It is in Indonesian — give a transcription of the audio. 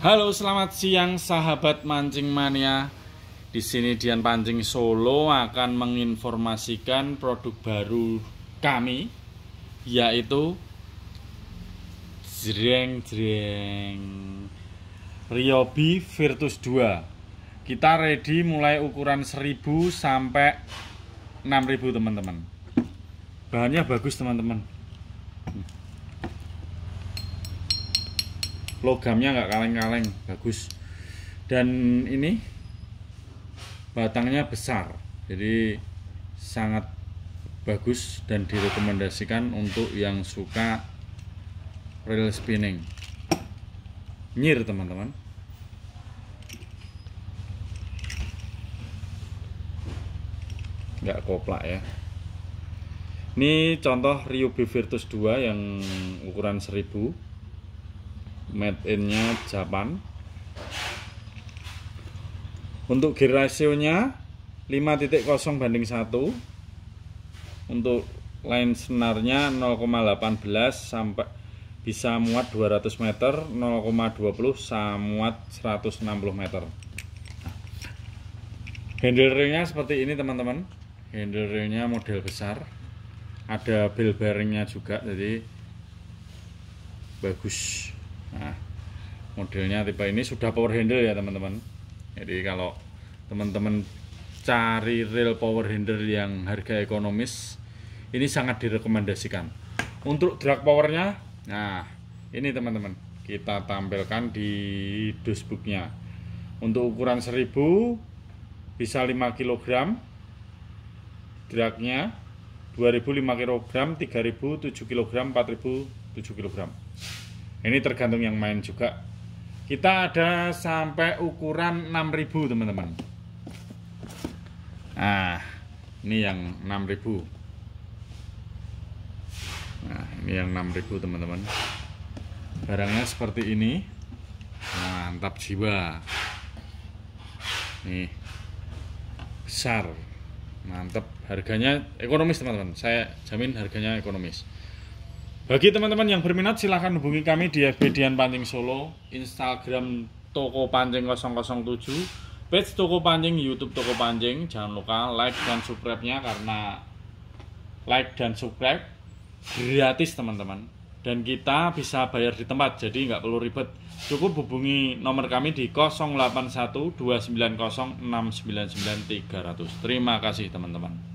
Halo, selamat siang sahabat mancing mania. Di sini Dian Pancing Solo akan menginformasikan produk baru kami yaitu jreng jreng Ryobi Virtus 2. Kita ready mulai ukuran 1000 sampai 6000 teman-teman. Bahannya bagus teman-teman logamnya nggak kaleng-kaleng bagus dan ini batangnya besar jadi sangat bagus dan direkomendasikan untuk yang suka reel spinning nyir teman-teman nggak koplak ya ini contoh Ryubi Virtus 2 yang ukuran 1000 made in-nya Japan untuk gear rasionya 5.0 banding 1 untuk line senarnya 0,18 sampai bisa muat 200 meter 0,20 muat 160 meter handle ringnya seperti ini teman-teman handle ringnya model besar ada bell bearingnya juga jadi bagus nah modelnya tipe ini sudah power handle ya teman-teman jadi kalau teman-teman cari real power handle yang harga ekonomis ini sangat direkomendasikan untuk drag powernya nah ini teman-teman kita tampilkan di dosbooknya untuk ukuran 1000 bisa 5 kg dragnya 2005 kg, 3000, 7 kg, 4000, 7 kg ini tergantung yang main juga kita ada sampai ukuran 6000 teman-teman nah ini yang 6000 nah ini yang 6000 teman-teman barangnya seperti ini mantap jiwa nih besar mantap harganya ekonomis teman-teman saya jamin harganya ekonomis bagi teman-teman yang berminat silahkan hubungi kami di FB Dian Pancing Solo, Instagram Toko Pancing 007, page Toko Pancing, YouTube Toko Pancing. Jangan lupa like dan subscribe-nya karena like dan subscribe gratis teman-teman. Dan kita bisa bayar di tempat, jadi nggak perlu ribet. Cukup hubungi nomor kami di 081 081290699300. Terima kasih teman-teman.